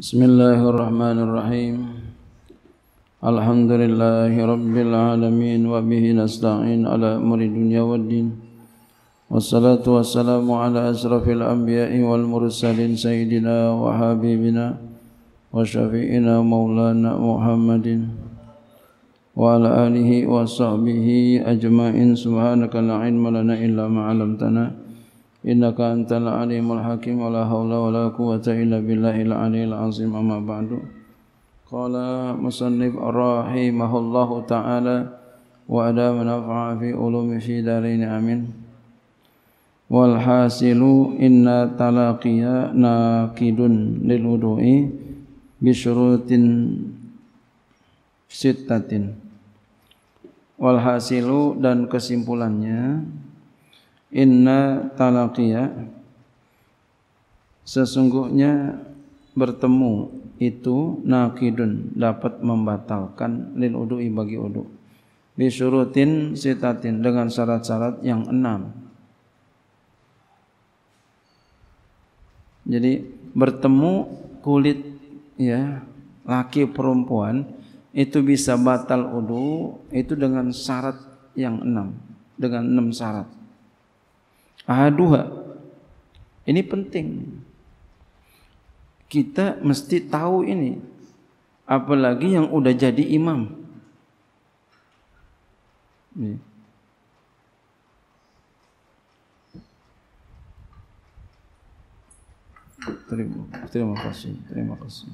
Bismillahirrahmanirrahim Alhamdulillahi Rabbil Alamin Wa bihi nasta'in ala umri dunia wa din Wassalatu wassalamu ala asrafil anbiya'i wal mursalin Sayyidina wa habibina Wa syafi'ina maulana Muhammadin Wa ala alihi wa sahbihi ajma'in Subhanaka la lana illa ma'alamtana Alhamdulillahi innaka antal alimul hakim wa la hawla wa la quwata illa billahil aliyil azim amma ba'du qala musannif rahimahullahu ta'ala wa ada manfa'a fi ulumi fi darain amin wal hasilu inna talaqiya naqidun lil wudu'i bi syurutin sittatin wal hasilu dan kesimpulannya Inna talaqiya Sesungguhnya bertemu itu nakidun dapat membatalkan lil udu'i bagi udu bisurutin sitatin dengan syarat-syarat yang enam jadi bertemu kulit ya laki perempuan itu bisa batal udu itu dengan syarat yang enam dengan enam syarat aduha. Ini penting. Kita mesti tahu ini. Apalagi yang udah jadi imam. Terima, terima kasih, terima kasih.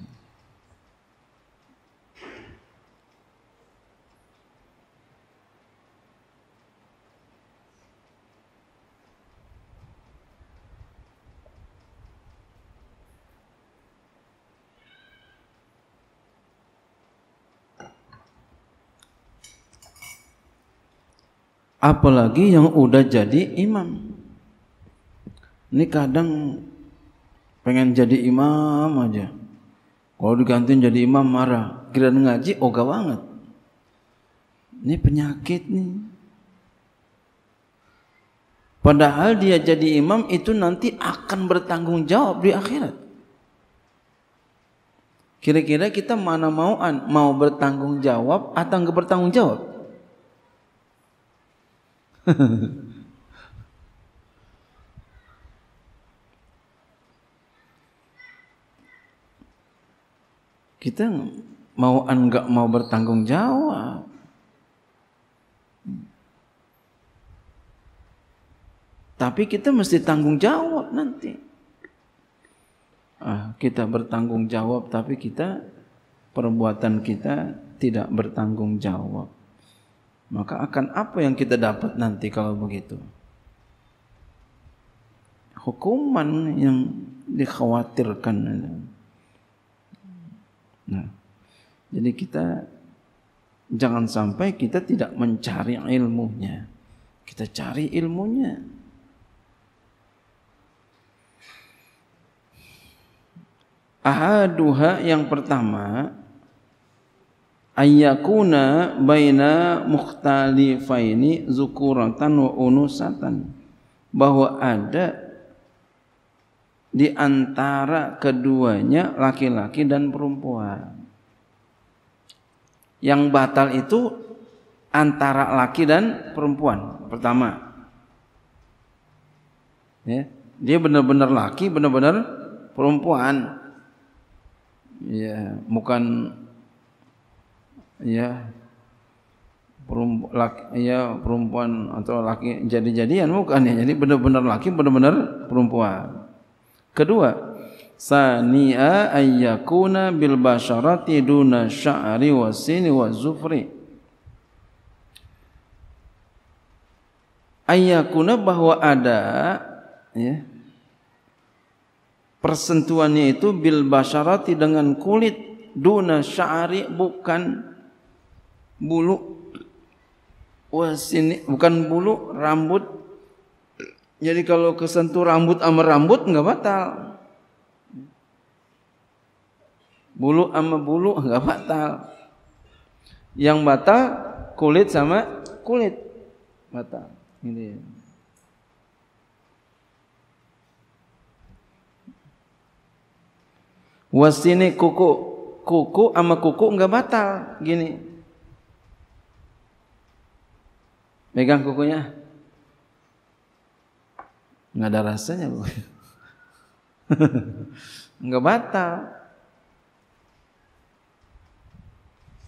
apalagi yang udah jadi imam ini kadang pengen jadi imam aja kalau digantung jadi imam marah kira ngaji oga banget ini penyakit nih padahal dia jadi imam itu nanti akan bertanggung jawab di akhirat Kira-kira kita mana mau mau bertanggung jawab atau nggak bertanggung jawab? Kita mau enggak mau bertanggung jawab. Tapi kita mesti tanggung jawab nanti. Ah, kita bertanggung jawab tapi kita perbuatan kita tidak bertanggung jawab maka akan apa yang kita dapat nanti kalau begitu? Hukuman yang dikhawatirkan. Nah, jadi kita jangan sampai kita tidak mencari ilmunya. Kita cari ilmunya. Ahaduha yang pertama ayyakuna baina mukhtalifaini zukuratan wa unusatan bahwa ada di antara keduanya laki-laki dan perempuan yang batal itu antara laki dan perempuan pertama ya dia benar-benar laki benar-benar perempuan ya bukan ya perempuan, laki, ya perempuan atau laki jadi-jadian bukan ya jadi benar-benar laki benar-benar perempuan kedua sania ayyakuna bil basharati duna sya'ri wasini sini wa zufri ayyakuna bahwa ada ya persentuhannya itu bil basharati dengan kulit duna sya'ri bukan bulu wasini bukan bulu rambut jadi kalau kesentuh rambut sama rambut nggak batal bulu sama bulu nggak batal yang batal kulit sama kulit batal ini wasini kuku kuku sama kuku nggak batal gini Megang kukunya. Nggak ada rasanya. Enggak batal.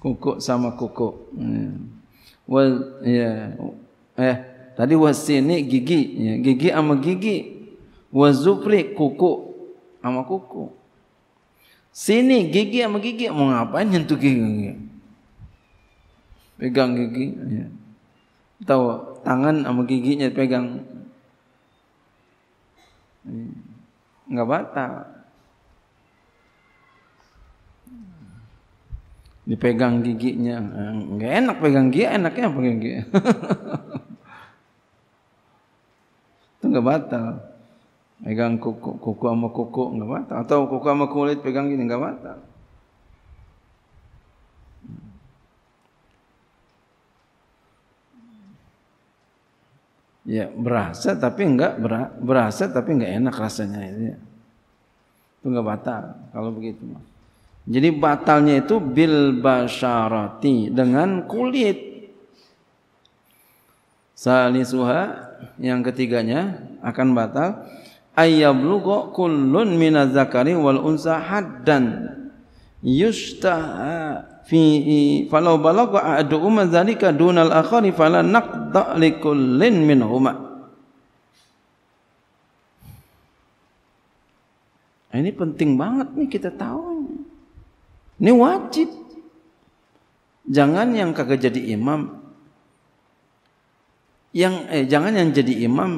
Kuku sama kuku. Hmm. Well, ya. Eh, tadi wasini gigi, ya. gigi sama gigi. Wazufri kuku sama kuku. Sini gigi sama gigi mau ngapain nyentuh gigi? Pegang gigi. Ya. atau tangan sama giginya pegang nggak batal dipegang giginya nggak enak pegang gigi enaknya apa gigi itu enggak batal pegang kuku kuku sama kuku nggak batal atau kuku sama kulit pegang gini nggak batal ya berasa tapi enggak berasa tapi enggak enak rasanya itu ya. itu enggak batal kalau begitu jadi batalnya itu bil basharati dengan kulit salisuha yang ketiganya akan batal ayyabluqa kullun minaz zakari wal unsa haddan yustaha fi falau balagha ahaduhuma dzalika dunal akhari fala naqda likullin minhuma nah, Ini penting banget nih kita tahu. Ini wajib. Jangan yang kagak jadi imam. Yang eh jangan yang jadi imam,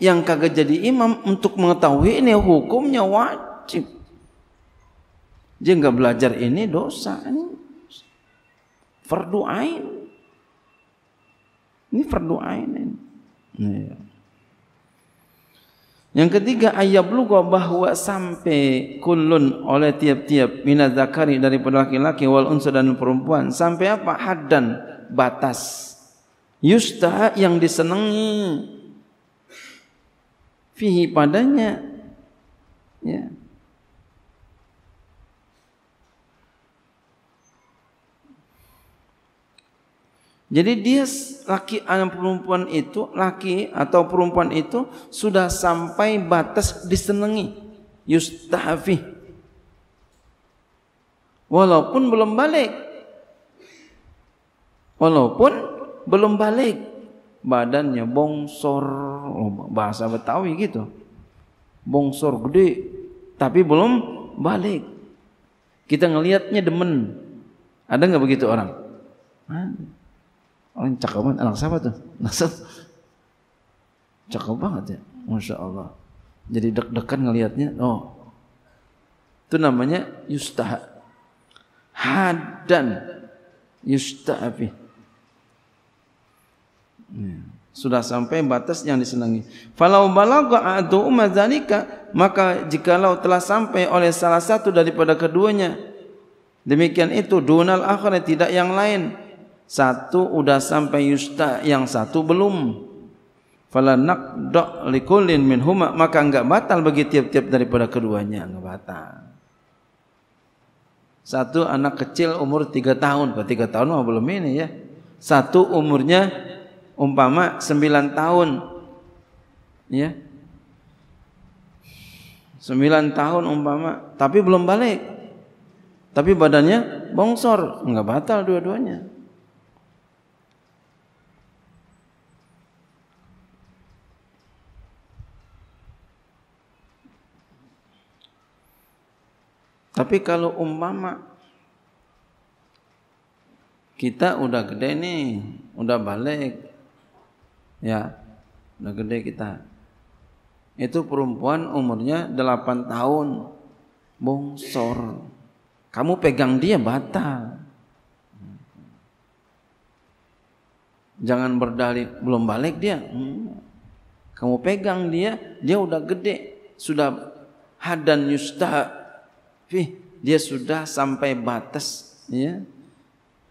yang kagak jadi imam untuk mengetahui ini hukumnya wajib. Dia nggak belajar ini dosa ini Fardu ain. Ini fardu ain. Iya. Yang ketiga ayat lugo bahwa sampai kunlun oleh tiap-tiap minat zakari daripada laki-laki wal unsa dan perempuan sampai apa had dan batas yusta yang disenangi fihi padanya ya Jadi dia laki atau perempuan itu laki atau perempuan itu sudah sampai batas disenangi yustahfi. Walaupun belum balik. Walaupun belum balik badannya bongsor oh, bahasa Betawi gitu. Bongsor gede tapi belum balik. Kita ngelihatnya demen. Ada nggak begitu orang? Ada. Orang cakap banget. Anak siapa tu? nasir Cakap banget ya. Masya Allah. Jadi deg-degan ngelihatnya. Oh. Itu namanya yustaha. Hadan. Yustahafi. Ya. Sudah sampai batas yang disenangi. Falau balaga adu mazalika Maka jikalau telah sampai oleh salah satu daripada keduanya. Demikian itu. Dunal akhirnya Tidak yang lain. satu udah sampai yusta yang satu belum fala dok likulin minhumak maka enggak batal bagi tiap-tiap daripada keduanya enggak batal satu anak kecil umur tiga tahun berarti tiga tahun mah belum ini ya satu umurnya umpama sembilan tahun ya sembilan tahun umpama tapi belum balik tapi badannya bongsor enggak batal dua-duanya Tapi kalau umpama kita udah gede nih, udah balik, ya, udah gede kita. Itu perempuan umurnya 8 tahun, bongsor. Kamu pegang dia batal. Jangan berdalih, belum balik dia. Kamu pegang dia, dia udah gede, sudah hadan yusta Fih, dia sudah sampai batas ya.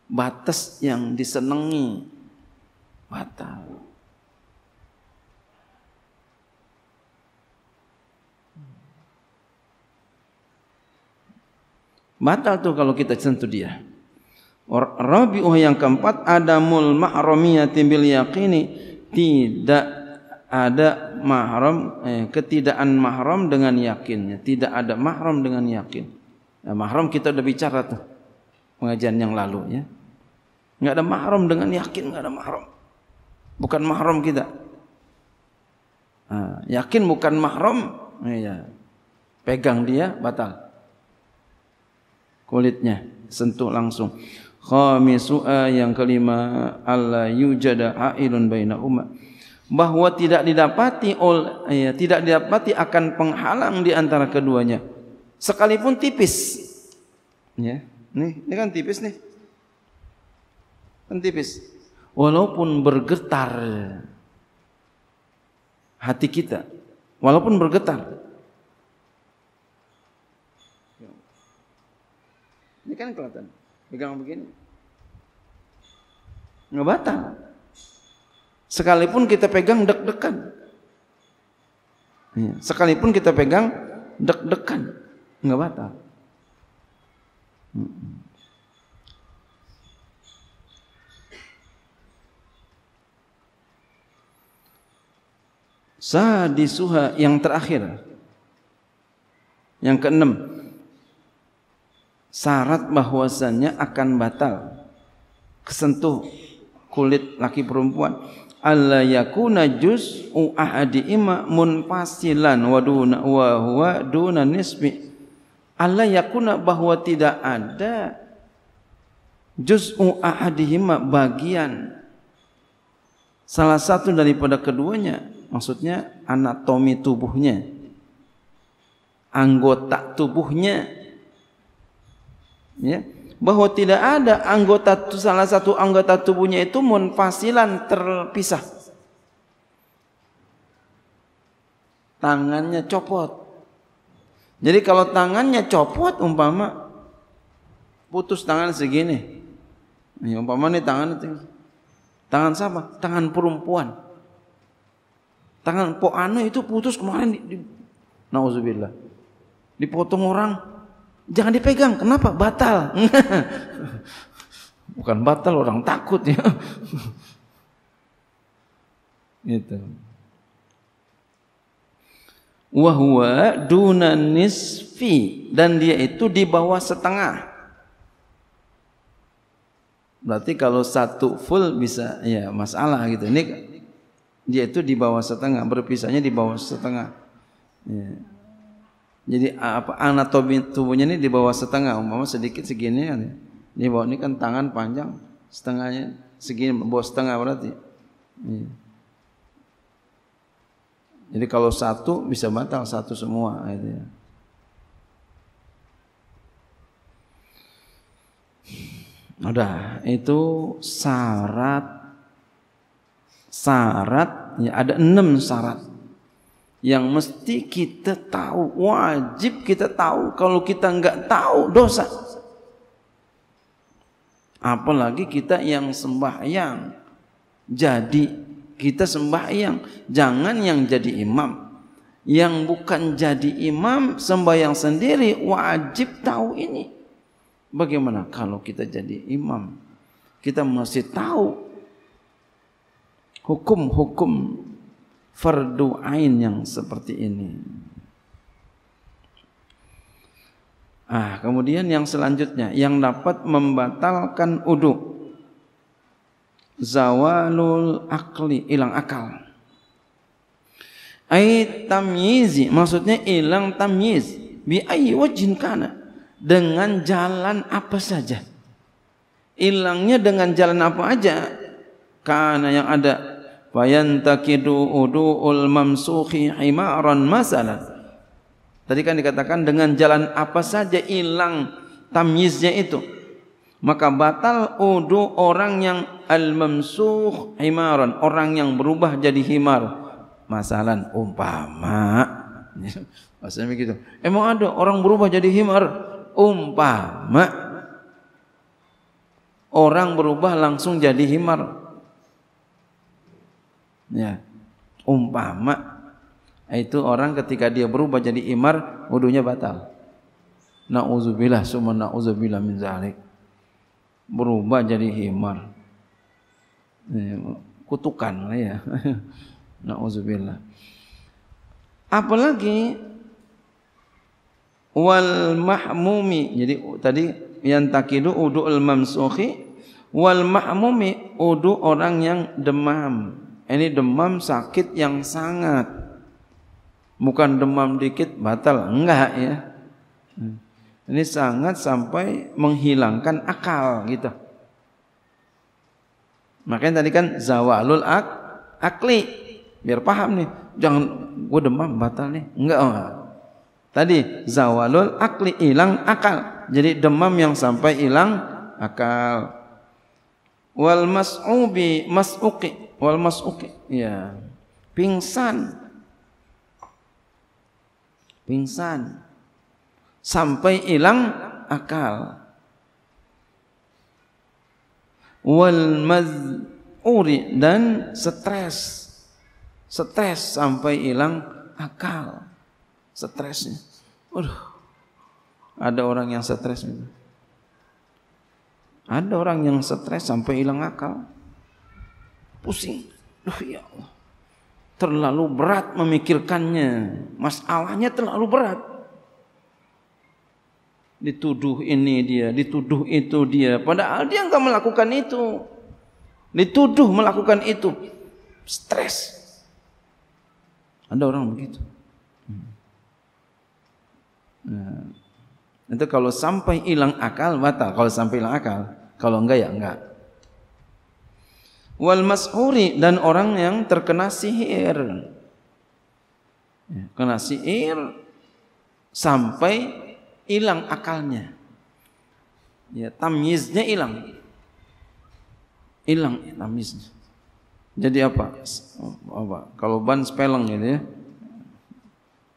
Batas yang disenangi. Batal. Batal tuh kalau kita sentuh dia. Rabi'uh yang keempat adamul ma'ramiyati bil yaqini tidak ada mahram eh, ketidakan mahram dengan yakinnya tidak ada mahram dengan yakin nah, eh, mahram kita sudah bicara tuh pengajian yang lalu ya nggak ada mahram dengan yakin nggak ada mahram bukan mahram kita nah, yakin bukan mahram eh, ya pegang dia batal kulitnya sentuh langsung khamisu eh, yang kelima alla yujada ailun baina umat bahwa tidak didapati ol, ya, tidak didapati akan penghalang di antara keduanya sekalipun tipis ya nih ini kan tipis nih kan tipis walaupun bergetar hati kita walaupun bergetar ini kan kelihatan pegang begini nggak batal Sekalipun kita pegang deg-degan. Iya. Sekalipun kita pegang deg-degan, nggak batal. Sadisuha yang terakhir. Yang keenam. Syarat bahwasannya akan batal kesentuh kulit laki perempuan Allah yakuna juz'u ahadi imma munfasilan wa duna wa huwa duna nisbi alla yakuna bahwa tidak ada juz'u ahadihima bagian salah satu daripada keduanya maksudnya anatomi tubuhnya anggota tubuhnya ya bahwa tidak ada anggota salah satu anggota tubuhnya itu munfasilan terpisah. Tangannya copot. Jadi kalau tangannya copot umpama putus tangan segini. ini umpama nih tangan itu. Tangan siapa? Tangan perempuan. Tangan po anu itu putus kemarin di, di nauzubillah. Dipotong orang Jangan dipegang. Kenapa? Batal. Bukan batal orang takut ya. Itu. Wahwa dunanis nisfi dan dia itu di bawah setengah. Berarti kalau satu full bisa ya masalah gitu. Ini dia itu di bawah setengah, berpisahnya di bawah setengah. Ya. Jadi apa anatomi tubuhnya ini di bawah setengah, umpama sedikit segini kan. Ya. Di bawah ini kan tangan panjang, setengahnya segini, bawah setengah berarti. Iya. Jadi kalau satu bisa batal satu semua gitu ya. Udah, itu syarat syarat ya ada enam syarat yang mesti kita tahu, wajib kita tahu. Kalau kita nggak tahu dosa. Apalagi kita yang sembahyang. Jadi kita sembahyang, jangan yang jadi imam. Yang bukan jadi imam sembahyang sendiri wajib tahu ini. Bagaimana kalau kita jadi imam? Kita masih tahu hukum-hukum fardu ain yang seperti ini. Ah, kemudian yang selanjutnya yang dapat membatalkan uduk zawalul akli hilang akal Ai tamyizi maksudnya hilang tamyiz bi ayyi wajhin kana dengan jalan apa saja hilangnya dengan jalan apa aja karena yang ada Bayan fayantakidu udu'ul mamsuhi himaran masalah. Tadi kan dikatakan dengan jalan apa saja hilang tamyiznya itu. Maka batal udu orang yang al-mamsuh himaran. Orang yang berubah jadi himar. masalan umpama. Maksudnya begitu. Emang ada orang berubah jadi himar? Umpama. Orang berubah langsung jadi himar ya umpama itu orang ketika dia berubah jadi imar wudunya batal nauzubillah summa nauzubillah min zalik berubah jadi imar ya, kutukan lah ya nauzubillah apalagi wal mahmumi jadi tadi yang takidu udu al mamsuhi wal mahmumi udu orang yang demam Ini demam sakit yang sangat. Bukan demam dikit batal, enggak ya. Ini sangat sampai menghilangkan akal gitu. Makanya tadi kan zawalul ak akli biar paham nih. Jangan gue demam batal nih. Enggak. Oh. Tadi zawalul akli hilang akal. Jadi demam yang sampai hilang akal. Wal mas'ubi mas'uqi wal mas'uki ya pingsan pingsan sampai hilang akal wal maz'uri dan stres stres sampai hilang akal stresnya Waduh, ada orang yang stres ada orang yang stres sampai hilang akal pusing. Duh ya Allah. Terlalu berat memikirkannya. Masalahnya terlalu berat. Dituduh ini dia, dituduh itu dia. Padahal dia enggak melakukan itu. Dituduh melakukan itu. Stres. Ada orang begitu. Nah, itu kalau sampai hilang akal batal. Kalau sampai hilang akal, kalau enggak ya enggak wal mas'uri dan orang yang terkena sihir. Kena sihir sampai hilang akalnya. Ya, tamyiznya hilang. Hilang ya, tamyiznya. Jadi apa? apa? Kalau ban speleng gitu ya.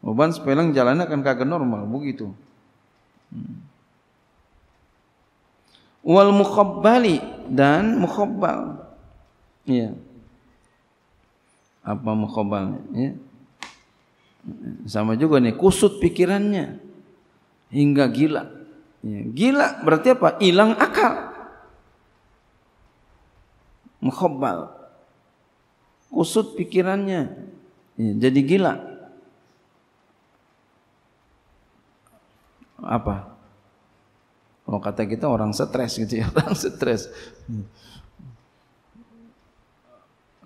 Oh, ban sepeleng jalannya akan kagak normal begitu. Hmm. Wal mukhabbali dan mukhabbal Iya. Apa mukhabalnya? Ya. Sama juga nih, kusut pikirannya hingga gila. Ya. Gila berarti apa? Hilang akal. Mukhabbal. Kusut pikirannya. Ya, jadi gila. Apa? Kalau oh, kata kita orang stres gitu ya, orang stres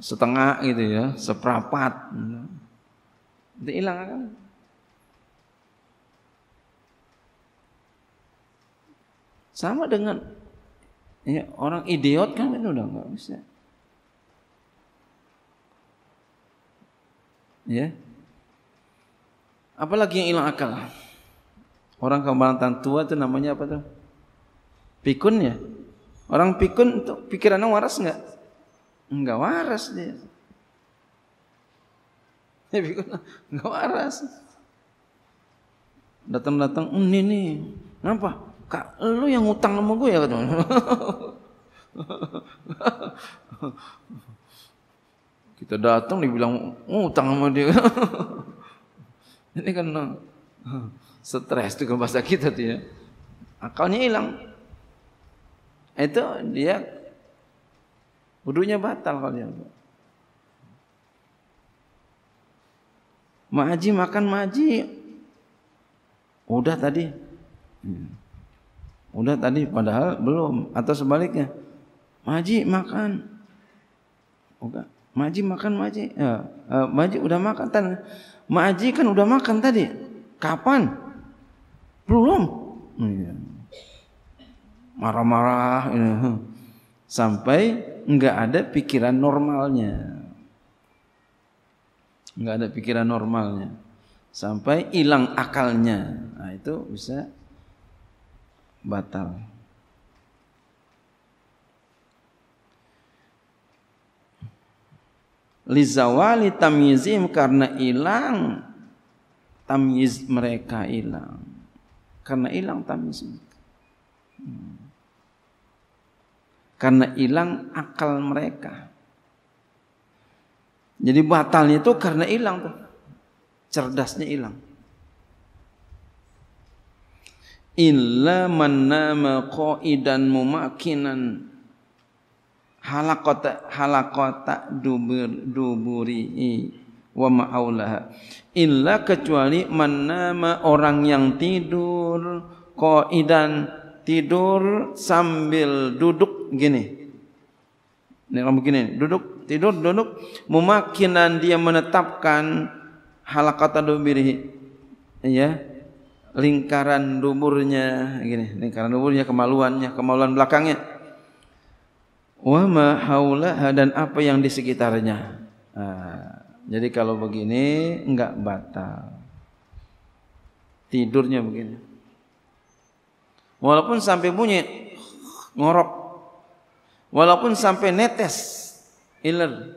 setengah gitu ya, seperempat. Nanti hilang kan? Sama dengan ya, orang idiot kan itu udah nggak bisa. Ya. Apalagi yang hilang akal. Orang kembang tua itu namanya apa tuh? Pikun ya. Orang pikun itu pikirannya waras nggak? Enggak waras dia. Nabi enggak waras. Datang-datang, ini hmm, nih, kenapa? Kak, lu yang ngutang sama gue ya? Kata. Kita datang dibilang ngutang sama dia. ini kan stres itu bahasa kita tuh ya. Akalnya hilang. Itu dia Wudunya batal kalau dia wudu. Maji makan maji. Udah tadi. Hmm. Udah tadi padahal belum atau sebaliknya. Maji makan. Oke. Maji makan maji. Ya, ya, maji udah makan tadi. Maji kan udah makan tadi. Kapan? Belum. Iya. Marah-marah sampai nggak ada pikiran normalnya. Nggak ada pikiran normalnya. Sampai hilang akalnya. Nah, itu bisa batal. Lizawali tamyizim karena hilang tamyiz mereka hilang. Karena hilang tamyiz Hmm karena hilang akal mereka. Jadi batalnya itu karena hilang tuh. Cerdasnya hilang. Illa man nama qaidan mumakinan halakota halakota dubur duburi wa ma'aulaha illa kecuali man nama orang yang tidur qaidan tidur sambil duduk gini. Ini orang begini, duduk, tidur, duduk. memakinan dia menetapkan halakata dubirihi. Ya, lingkaran duburnya gini, lingkaran duburnya, kemaluannya, kemaluan belakangnya. Wa ma haulaha dan apa yang di sekitarnya. Nah, jadi kalau begini enggak batal. Tidurnya begini. Walaupun sampai bunyi ngorok Walaupun sampai netes iler.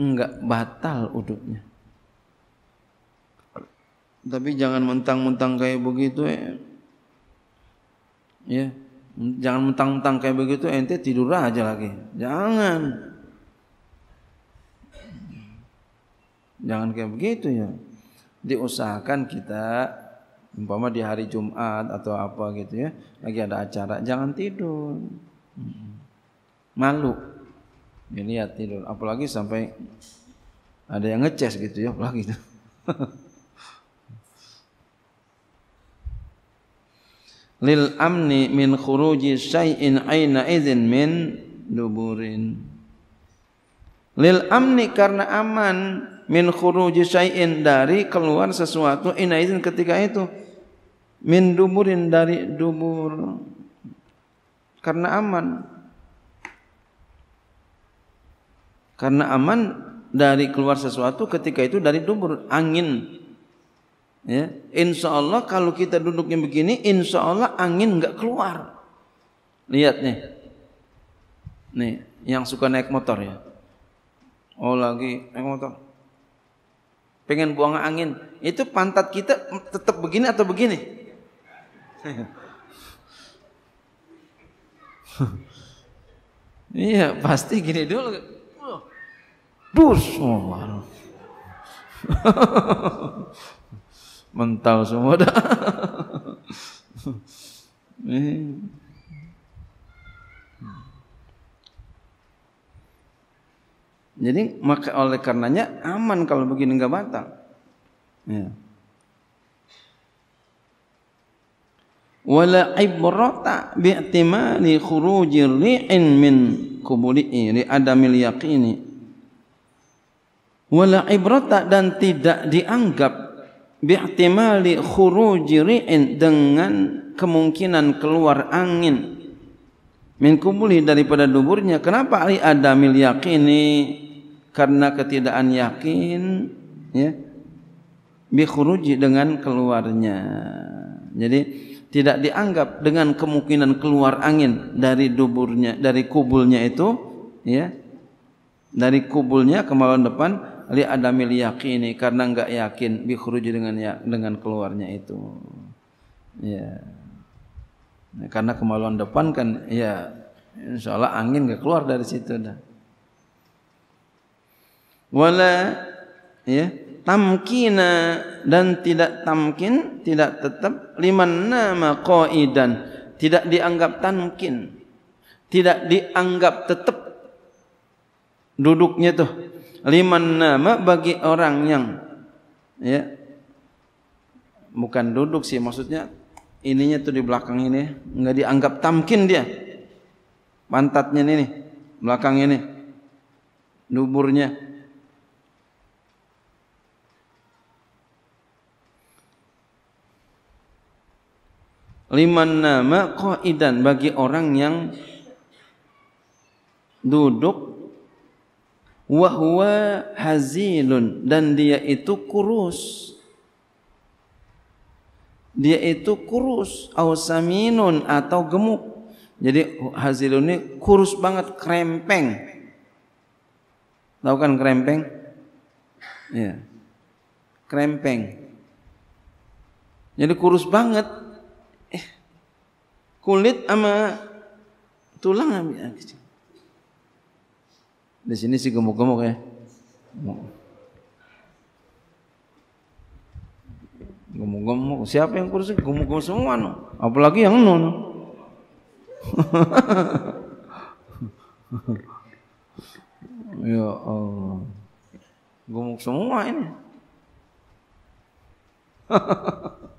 Enggak batal uduknya. Tapi jangan mentang-mentang kayak begitu ya. Ya, jangan mentang-mentang kayak begitu ente tidur aja lagi. Jangan. Jangan kayak begitu ya. Diusahakan kita umpama di hari Jumat atau apa gitu ya lagi ada acara jangan tidur malu ini ya tidur apalagi sampai ada yang ngeces gitu ya apalagi itu lil amni min khuruji syai'in aina idzin min duburin lil amni karena aman min khuruji syai'in dari keluar sesuatu ina idzin ketika itu min dumurin dari dumur karena aman karena aman dari keluar sesuatu ketika itu dari dubur angin ya insya Allah kalau kita duduknya begini insya Allah angin nggak keluar lihat nih nih yang suka naik motor ya oh lagi naik motor pengen buang angin itu pantat kita tetap begini atau begini iya pasti gini dulu. Dus, oh, mental semua dah. Jadi maka oleh karenanya aman kalau begini nggak batal. Ya. wala ibrata bi'timani khuruji ri'in min kubuli'i li adamil yaqini wala ibrata dan tidak dianggap bi'timali khuruji ri'in dengan kemungkinan keluar angin min kubuli daripada duburnya kenapa li adamil yaqini karena ketidakan yakin ya bi khuruji dengan keluarnya jadi tidak dianggap dengan kemungkinan keluar angin dari duburnya dari kubulnya itu ya dari kubulnya kemaluan depan depan li adamil yaqini karena enggak yakin bi dengan ya, dengan keluarnya itu ya nah, karena kemaluan depan kan ya insyaallah angin enggak keluar dari situ dah wala ya tamkina dan tidak tamkin tidak tetap liman nama qaidan tidak dianggap tamkin tidak dianggap tetap duduknya tuh liman nama bagi orang yang ya bukan duduk sih maksudnya ininya tuh di belakang ini nggak dianggap tamkin dia pantatnya ini belakang ini duburnya liman nama qaidan bagi orang yang duduk wahwa hazilun dan dia itu kurus dia itu kurus ausaminun atau gemuk jadi hazilun ini kurus banget krempeng tahu kan krempeng ya krempeng jadi kurus banget kulit sama tulang habis. Di sini sih gemuk-gemuk ya. Gemuk-gemuk. Siapa yang kurus gemuk-gemuk semua no. Apalagi yang non. No. ya Allah. Gemuk semua ini.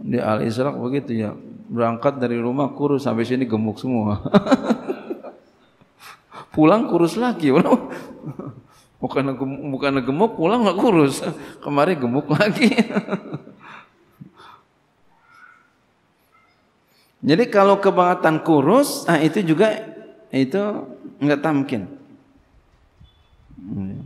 di Al Israq begitu ya. Berangkat dari rumah kurus sampai sini gemuk semua. pulang kurus lagi. bukan bukan gemuk pulang nggak kurus. Kemarin gemuk lagi. Jadi kalau kebangatan kurus, nah itu juga itu nggak tamkin. Hmm.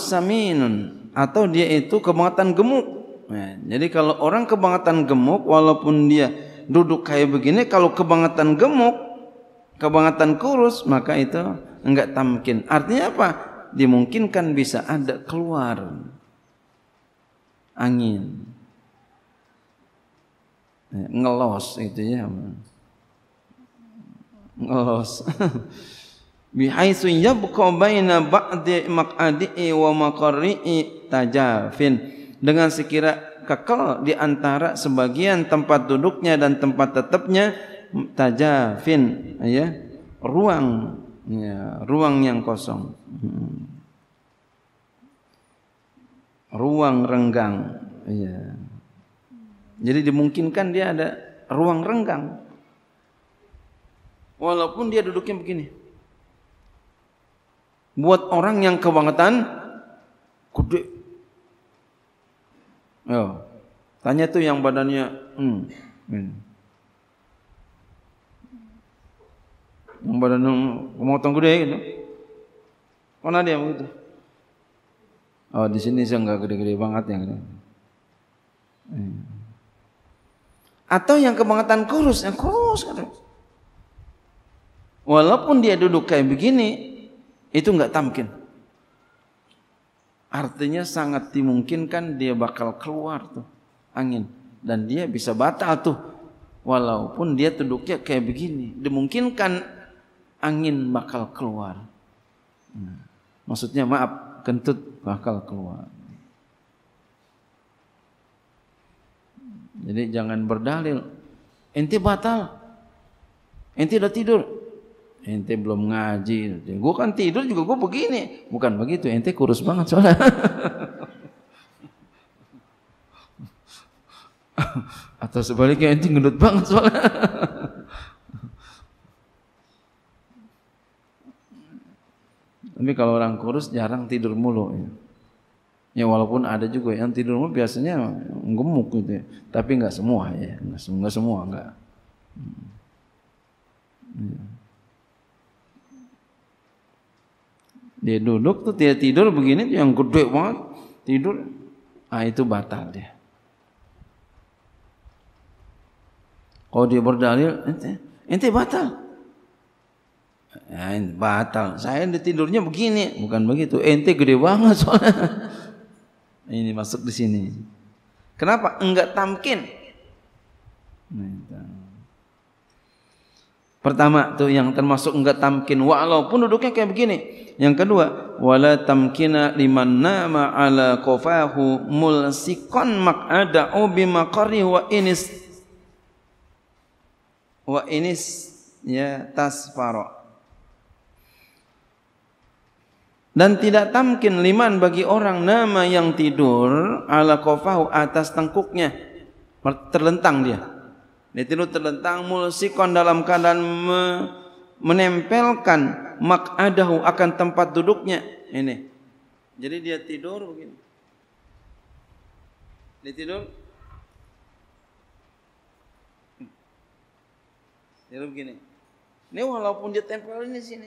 saminun atau dia itu kebangatan gemuk. Ya, jadi kalau orang kebangatan gemuk walaupun dia duduk kayak begini kalau kebangatan gemuk, kebangatan kurus maka itu enggak tamkin. Artinya apa? Dimungkinkan bisa ada keluar angin. Ya, ngelos itu ya. Ngelos. Bihaisu yabqa baina ba'di maq'adi'i wa maqarri'i mutajafin dengan sekira kekal di antara sebagian tempat duduknya dan tempat tetapnya mutajafin ya ruang ya ruang yang kosong hmm. ruang renggang ya jadi dimungkinkan dia ada ruang renggang walaupun dia duduknya begini. Buat orang yang kebangetan, gede Oh. Tanya tuh yang badannya hmm. hmm. Yang badannya memotong gede gitu. Mana dia begitu? Oh, di sini saya enggak gede-gede banget yang ini. Hmm. Atau yang kebangetan kurus, yang kurus kan. Walaupun dia duduk kayak begini, itu enggak tamkin. Artinya sangat dimungkinkan dia bakal keluar tuh angin dan dia bisa batal tuh walaupun dia duduknya kayak begini. Dimungkinkan angin bakal keluar. Hmm. maksudnya maaf kentut bakal keluar. Jadi jangan berdalil. Ente batal. Ente udah tidur ente belum ngaji gue kan tidur juga gue begini bukan begitu ente kurus banget soalnya atau sebaliknya ente gendut banget soalnya tapi kalau orang kurus jarang tidur mulu ya. ya walaupun ada juga yang tidur mulu biasanya gemuk gitu ya. Tapi nggak semua ya, nggak semua nggak. Hmm. Ya. Dia duduk tuh dia tidur begini yang gede banget tidur. Ah itu batal dia. Kalau dia berdalil, ente, ente batal. Ya, batal. Saya tidurnya begini, bukan begitu. Ente gede banget soalnya. Ini masuk di sini. Kenapa? Enggak tamkin. Nah, Pertama tuh yang termasuk enggak tamkin walaupun duduknya kayak begini. Yang kedua, wala tamkina liman nama ala qafahu mulsikon maq'ada bi maqari wa inis wa inis ya tasfaro. Dan tidak tamkin liman bagi orang nama yang tidur ala kofahu atas tengkuknya terlentang dia Ditilu terlentang mulsikon dalam keadaan me menempelkan mak'adahu akan tempat duduknya. Ini. Jadi dia tidur begini. Dia tidur. Tidur begini. Ini walaupun dia tempelin di sini.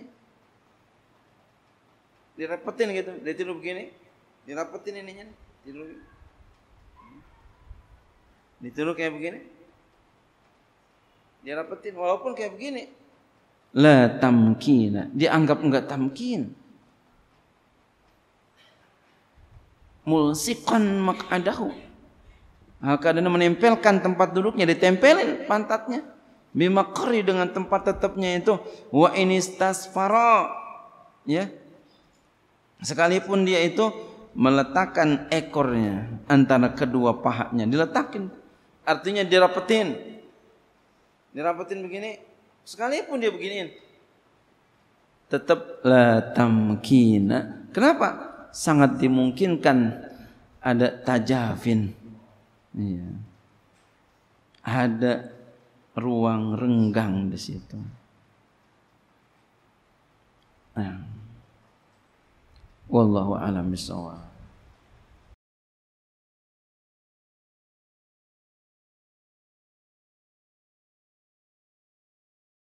Direpetin gitu. Dia tidur begini. Direpetin ininya. Tidur. Ditidur kayak begini. Dia dirapetin walaupun kayak begini la tamkina dianggap enggak tamkin mulsiqan mak'adahu hakadana menempelkan tempat duduknya ditempelin pantatnya bimakri dengan tempat tetapnya itu wa inistasfara ya sekalipun dia itu meletakkan ekornya antara kedua pahanya diletakin artinya dirapetin dirapetin begini, sekalipun dia beginiin, tetap la tamkina. Kenapa? Sangat dimungkinkan ada tajafin. ya. Ada ruang renggang di situ. Nah. Wallahu a'lam bishawab.